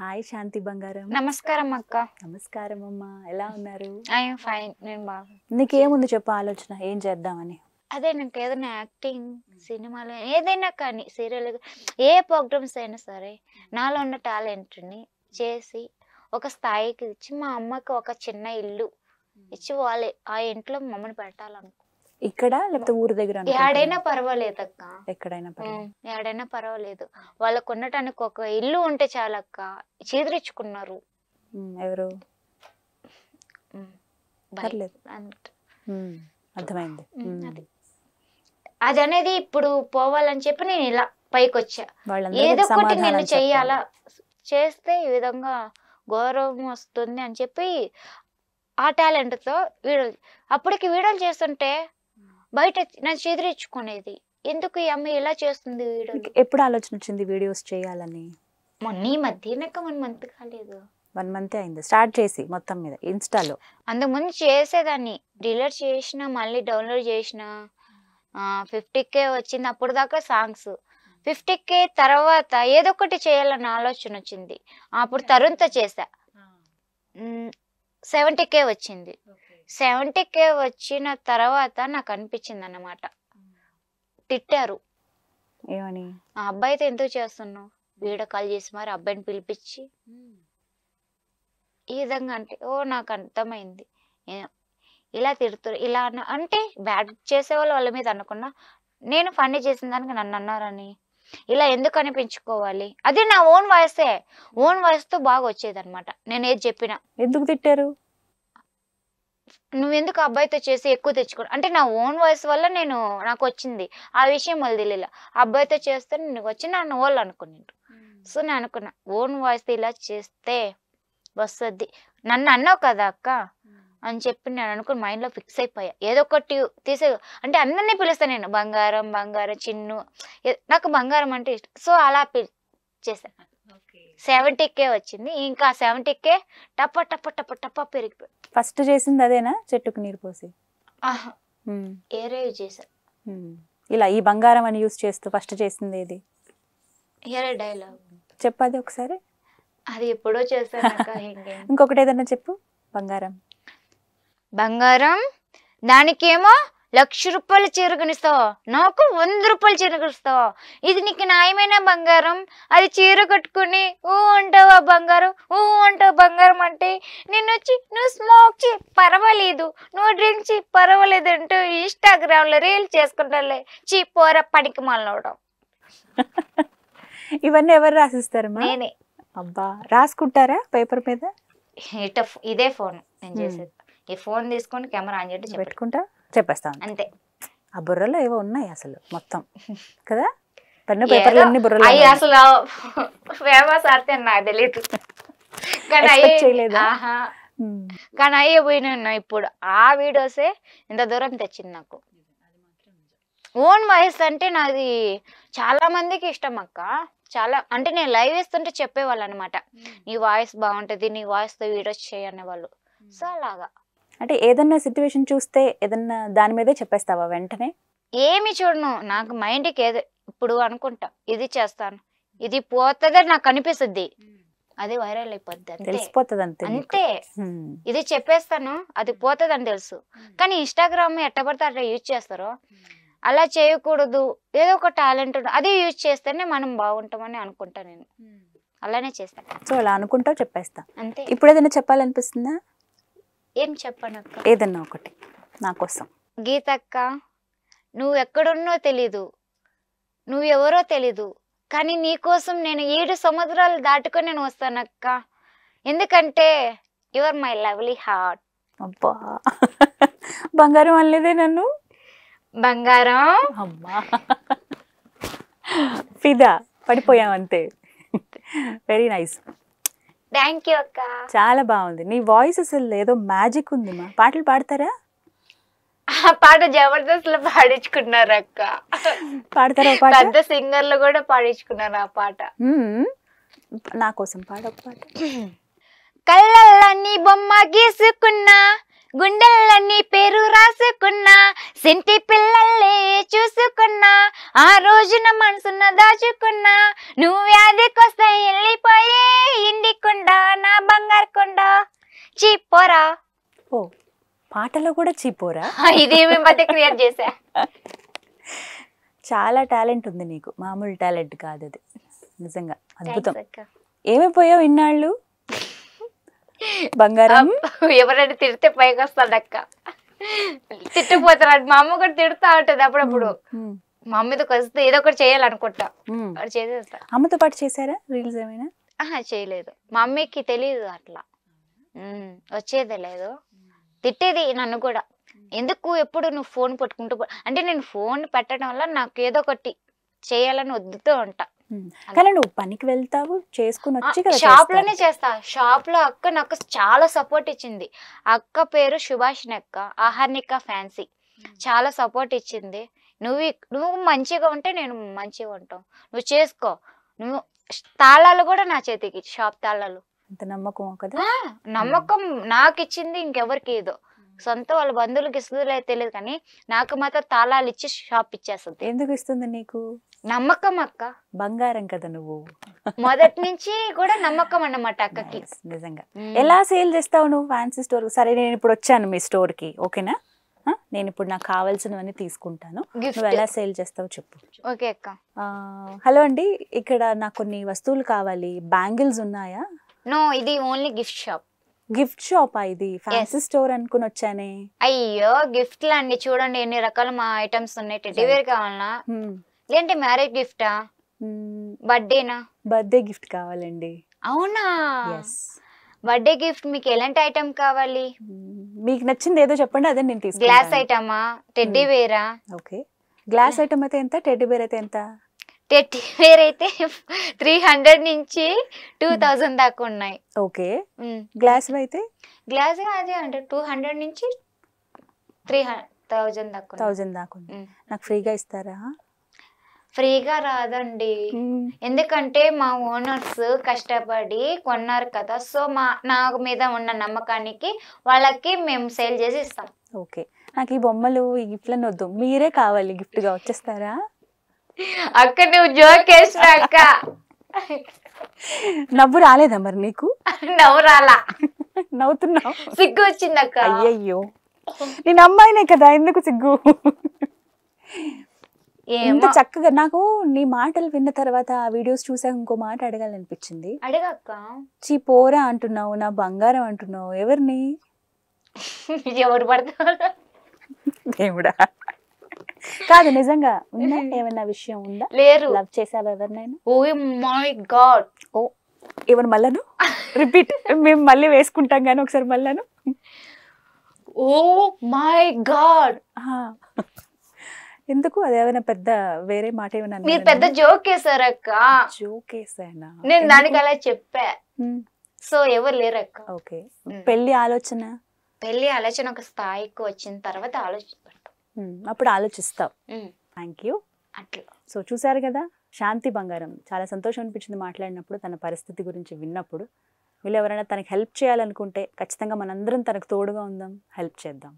hi శాంతి బంగారం నమస్కారం అక్క నమస్కారం అమ్మా ఎలా ఉన్నారు ఐఎమ్ ఫైన్ నేను బాగా నీకేముంది చెప్పు ఆలోచన ఏం చేద్దామని అదే నాకు ఏదైనా యాక్టింగ్ సినిమాలు ఏదైనా కానీ సీరియల్ ఏ ప్రోగ్రామ్స్ అయినా సరే నాలో ఉన్న టాలెంట్ని చేసి ఒక స్థాయికి ఇచ్చి మా అమ్మకి ఒక చిన్న ఇల్లు ఇచ్చి వాళ్ళ ఆ ఇంట్లో మమ్మల్ని పెట్టాలనుకో ఇక్కడ లేకపోతే ఊరు దగ్గర ఎక్కడైనా పర్వాలేదు అక్క ఎక్కడైనా ఎక్కడైనా పర్వాలేదు వాళ్ళకు ఉండటానికి ఒక ఇల్లు ఉంటే చాలా అక్క చీదరించుకున్నారు ఎవరు అర్థమైంది అది అనేది ఇప్పుడు పోవాలని చెప్పి నేను ఇలా పైకి వచ్చా ఏదో ఒకటి నేను చెయ్యాలా చేస్తే ఈ విధంగా గౌరవం వస్తుంది అని చెప్పి ఆ టాలెంట్తో వీడియోలు అప్పటికి వీడియోలు చేస్తుంటే బయట నా చెదిరించుకునేది ఎందుకు ఈ అమ్మాయి ఇలా చేస్తుంది ఎప్పుడు ఆలోచన వచ్చింది వీడియోస్ చేయాలని మొన్న ఈ మధ్య వన్ మంత్ కాలేదు వన్ మంత్ అయింది స్టార్ట్ చేసి మొత్తం మీద ఇన్స్టాలో అంతకుముందు చేసేదాన్ని డీలర్ చేసిన మళ్ళీ డౌన్లోడ్ చేసిన ఫిఫ్టీ కే వచ్చింది అప్పుడు దాకా సాంగ్స్ ఫిఫ్టీ కే తర్వాత ఏదో ఒకటి చేయాలన్న ఆలోచన వచ్చింది అప్పుడు తరుణ్తో చేసా సెవెంటీ కే వచ్చింది సెవెంటీ కే వచ్చిన తర్వాత నాకు అనిపించింది అన్నమాట తిట్టారు ఏమని ఆ అబ్బాయితో ఎందుకు చేస్తున్నావు వీడియో కాల్ చేసి మరి అబ్బాయిని పిలిపించి ఈ విధంగా అంటే ఓ నాకు అర్థమైంది ఇలా తిడుతురు ఇలా అన్న అంటే బ్యాడ్ చేసేవాళ్ళు వాళ్ళ మీద అనుకున్నా నేను ఫన్నీ చేసిన దానికి నన్ను అన్నారని ఇలా ఎందుకు అనిపించుకోవాలి అది నా ఓన్ వాయిసే ఓన్ వాయిస్తో బాగా వచ్చేది అనమాట నేను ఏది చెప్పినా ఎందుకు తిట్టారు నువ్వెందుకు అబ్బాయితో చేసి ఎక్కువ తెచ్చుకో అంటే నా ఓన్ వాయిస్ వల్ల నేను నాకు వచ్చింది ఆ విషయం వదిలేలా అబ్బాయితో చేస్తే నీకు వచ్చి నా వాళ్ళు అనుకున్నాడు సో నేను అనుకున్నా ఓన్ వాయిస్ ఇలా చేస్తే వస్తుంది నన్ను అన్నావు కదా అక్క అని చెప్పి నేను అనుకుని మైండ్లో ఫిక్స్ అయిపోయా ఏదో ఒకటి తీసే అంటే అందరినీ పిలుస్తాను నేను బంగారం బంగారం చిన్ను నాకు బంగారం అంటే ఇష్టం సో అలా పిలి చేశాను సెవెంటీ కే వచ్చింది ఇంకా సెవెంటీ కే టప్ప టప్ప టప్ప టప్ప పెరిగిపోయి ఫస్ట్ చేసింది అదేనా చెట్టుకు నీరు పోసి యూజ్ చేశారు ఇలా ఈ బంగారం అని యూస్ చేస్తూ ఫస్ట్ చేసింది ఏది ఏరే డైలాగ్ చెప్పది ఒకసారి అది ఎప్పుడో చేశాను ఇంకొకటి ఏదన్నా చెప్పు బంగారం బంగారం దానికేమో లక్ష రూపాయలు చీర కొనిస్తావు నాకు వంద రూపాయలు చీర కొనిస్తావు ఇది నీకు న్యాయమైన బంగారం అది చీర కట్టుకుని ఊ అంటావు ఆ బంగారం ఊ అంటావు బంగారం అంటే నేను వచ్చి నువ్వు స్మోక్ చే పర్వాలేదు నువ్వు డ్రింక్ చే పర్వాలేదు అంటూ ఇన్స్టాగ్రామ్లో రీల్ చేసుకుంటాలే చీ పోరా పనికి మాలవడం ఇవన్నీ ఎవరు రాసిస్తారు నేనే అబ్బా రాసుకుంటారా పేపర్ మీద ఇదే ఫోన్ నేను చేసేది ఈ ఫోన్ తీసుకొని కెమెరా ఆన్ చేయడం పెట్టుకుంటా చెప్పేస్తా అంతే ఆ బుర్రలో ఏవో ఉన్నాయి అసలు మొత్తం కదా పెన్న పేపర్లు అన్ని బుర్రలు అసలు ఫేమస్ అయితే నాకు తెలియదు కానీ కానీ అయ్యే పోయినా ఇప్పుడు ఆ వీడియోసే ఇంత దూరం తెచ్చింది నాకు ఓన్ వాయిస్ అంటే నాది చాలా మందికి ఇష్టం అక్క చాలా అంటే నేను లైవ్ వేస్తుంటే చెప్పేవాళ్ళు అనమాట నీ వాయిస్ బాగుంటుంది నీ వాయిస్తో వీడియోస్ చేయనే వాళ్ళు సో అలాగా అంటే ఏదన్నా సిచ్యువేషన్ చూస్తే ఏదన్నా దాని మీదే చెప్పేస్తావా వెంటనే ఏమి చూడను నాకు మైండ్కి ఏదో ఇప్పుడు అనుకుంటా ఇది చేస్తాను ఇది పోతుంది నాకు అనిపిస్తుంది అది వైరల్ అయిపోద్ది తెలిసిపోతుంది అంతే అంతే ఇది చెప్పేస్తాను అది పోతుంది అని తెలుసు కానీ ఇన్స్టాగ్రామ్ ఎట్ట పడితే అట్లా యూజ్ చేస్తారో అలా చేయకూడదు ఏదో ఒక టాలెంట్ అది యూజ్ చేస్తేనే మనం బాగుంటామని అనుకుంటా నేను అలానే చేస్తాను సో అలా అనుకుంటావు చెప్పేస్తా అంతే ఇప్పుడు ఏదైనా చెప్పాలనిపిస్తుందా ఏం చెప్పను అక్క ఏదన్నా ఒకటి నా కోసం గీతక్క నువ్వు ఎక్కడున్నో తెలీదు నువ్వెవరో తెలీదు కానీ నీకోసం నేను ఏడు సముద్రాలు దాటుకొని నేను వస్తానక్క ఎందుకంటే యువర్ మై లవ్లీ హార్ట్ అబ్బా బంగారం అనలేదే నన్ను బంగారం అమ్మా ఫిదా పడిపోయాం అంతే వెరీ నైస్ థ్యాంక్ యూ చాలా బాగుంది నీ వాయిస్ అసలు ఏదో మ్యాజిక్ ఉంది మా పాటలు పాడతారా పాట జబర్దస్త్ లో పాడించుకున్నారు అక్క పాడతారా పెద్ద సింగర్లు కూడా పాడించుకున్నారు ఆ పాట నా కోసం పాడ పాట కళ్ళల్లో నీ బొమ్మ గీసుకున్నా గుండెల్ పిల్లలని పేరు రాసుకున్నా సింటి పిల్లల్లే చూసుకున్నా ఆ రోజున మనసున్న దాచుకున్నా నువ్వు వ్యాధికొస్తే వెళ్ళిపోయే ఇండికొండ నా బంగారు కుండా చీపోరా ఓ పాటలో కూడా చీపోరా ఇది క్రియేట్ చేశా చాలా టాలెంట్ ఉంది నీకు మామూలు టాలెంట్ కాదు అది నిజంగా అద్భుతం ఏమైపోయావు ఇన్నాళ్ళు బంగారం ఎవరైనా తిడితే పైకి వస్తాడక్క తిట్టపోతాడు మా అమ్మ కూడా తిడుతూ ఉంటది అప్పుడప్పుడు మా అమ్మ మీదకి వస్తే ఏదో ఒకటి చేయాలనుకుంటా చేసేస్తా అమ్మతో పాటు చేసారా రీల్స్ ఏమైనా చేయలేదు మా అమ్మకి తెలియదు అట్లా వచ్చేది లేదు తిట్టేది నన్ను కూడా ఎందుకు ఎప్పుడు నువ్వు ఫోన్ పట్టుకుంటూ అంటే నేను ఫోన్ పెట్టడం వల్ల నాకు ఏదో ఒకటి చేయాలని వద్దుతూ ఉంటా కానీ నువ్వు పనికి వెళ్తావు చేసుకుని వచ్చి షాప్ లోనే చేస్తా షాప్ లో అక్క నాకు చాలా సపోర్ట్ ఇచ్చింది అక్క పేరు సుభాష్ అక్క ఆహార్నిక ఫ్యాన్సీ చాలా సపోర్ట్ ఇచ్చింది నువ్వు నువ్వు మంచిగా ఉంటే నేను మంచిగా ఉంటాం నువ్వు చేసుకో నువ్వు తాళాలు కూడా నా చేతికి షాప్ తాళాలు నమ్మకం కదా నమ్మకం నాకు ఇచ్చింది ఇంకెవరికి ఏదో సొంత వాళ్ళ బంధువులకు ఇస్తుందో తెలియదు కానీ నాకు మాత్రం తాళాలు ఇచ్చి షాప్ ఇచ్చేస్తుంది ఎందుకు ఇస్తుంది నీకు నమ్మకం అక్క బంగారం కదా నువ్వు మొదటి నుంచి కూడా నమ్మకం అన్నమాట అక్కకి నిజంగా ఎలా సేల్ చేస్తావు నువ్వు ఫ్యాన్సీ స్టోర్ సరే నేను ఇప్పుడు వచ్చాను మీ స్టోర్ కి ఓకేనా నేను ఇప్పుడు నాకు కావాల్సినవన్నీ తీసుకుంటాను నువ్వు ఎలా సేల్ చేస్తావు చెప్పు ఓకే అక్క హలో అండి ఇక్కడ నాకు కొన్ని వస్తువులు కావాలి బ్యాంగిల్స్ ఉన్నాయా నో ఇది only gift shop gift shop ఇది ఫ్యాన్సీ స్టోర్ అనుకుని వచ్చానే అయ్యో గిఫ్ట్లు అండి చూడండి ఎన్ని రకాల మా ఐటమ్స్ ఉన్నాయి టెడ్డీ వేర్ కావాలనా ఏంటి మ్యారేజ్ గిఫ్టా బర్త్డేనా బర్త్డే గిఫ్ట్ కావాలండి అవునా బర్త్డే గిఫ్ట్ మీకు ఎలాంటి ఐటమ్ కావాలి మీకు నచ్చింది ఏదో చెప్పండి అదే నేను తీసుకుంటాను గ్లాస్ ఐటమా టెడ్డీ వేరా ఓకే గ్లాస్ ఐటమ్ అయితే ఎంత వేర్ అయితే ఎంత టెట్టి వేర్ అయితే త్రీ హండ్రెడ్ నుంచి టూ థౌజండ్ దాకా ఉన్నాయి ఓకే గ్లాస్ అయితే గ్లాస్ అదే అంటే టూ హండ్రెడ్ నుంచి త్రీ థౌజండ్ దాకా థౌజండ్ దాకా నాకు ఫ్రీగా ఇస్తారా ఫ్రీగా రాదండి ఎందుకంటే మా ఓనర్స్ కష్టపడి కొన్నారు కదా సో మా నా మీద ఉన్న నమ్మకానికి వాళ్ళకి మేము సేల్ చేసి ఇస్తాం ఓకే నాకు ఈ బొమ్మలు ఈ గిఫ్ట్లను వద్దు మీరే కావాలి గిఫ్ట్గా వచ్చేస్తారా అక్క నువ్వు జోక్ వేసినాక నవ్వు రాలేదా మరి నీకు నవ్వు రాలా నవ్వుతున్నావు సిగ్గు వచ్చిందక్క అయ్యయ్యో నేను అమ్మాయినే కదా ఎందుకు సిగ్గు ఎంత చక్కగా నాకు నీ మాటలు విన్న తర్వాత ఆ వీడియోస్ చూసాక ఇంకో మాట అడగాలనిపించింది అడగక్క చీ పోరా అంటున్నావు నా బంగారం అంటున్నావు ఎవరిని ఎవరు పడతారు దేవుడా కాదు నిజంగా ఉందా ఏమన్నా విషయం ఉందా లేరు లవ్ చేసావు ఎవరినైనా ఓ మై గాడ్ ఓ ఏమన్నా మళ్ళను రిపీట్ మేము మళ్ళీ వేసుకుంటాం కానీ ఒకసారి మళ్ళను ఓ మై గాడ్ ఎందుకు అది ఏమైనా పెద్ద వేరే మాట ఏమైనా మీరు పెద్ద జోక్ వేసారక్క జోక్ వేసానా నేను దానికి అలా చెప్పా సో ఎవరు లేరు అక్క ఓకే పెళ్లి ఆలోచన పెళ్లి ఆలోచన ఒక స్థాయికి వచ్చిన తర్వాత ఆలోచన అప్పుడు ఆలోచిస్తావు థ్యాంక్ యూ సో చూసారు కదా శాంతి బంగారం చాలా సంతోషం అనిపించింది మాట్లాడినప్పుడు తన పరిస్థితి గురించి విన్నప్పుడు వీళ్ళు ఎవరైనా తనకి హెల్ప్ చేయాలనుకుంటే ఖచ్చితంగా మనందరం తనకు తోడుగా ఉందాం హెల్ప్ చేద్దాం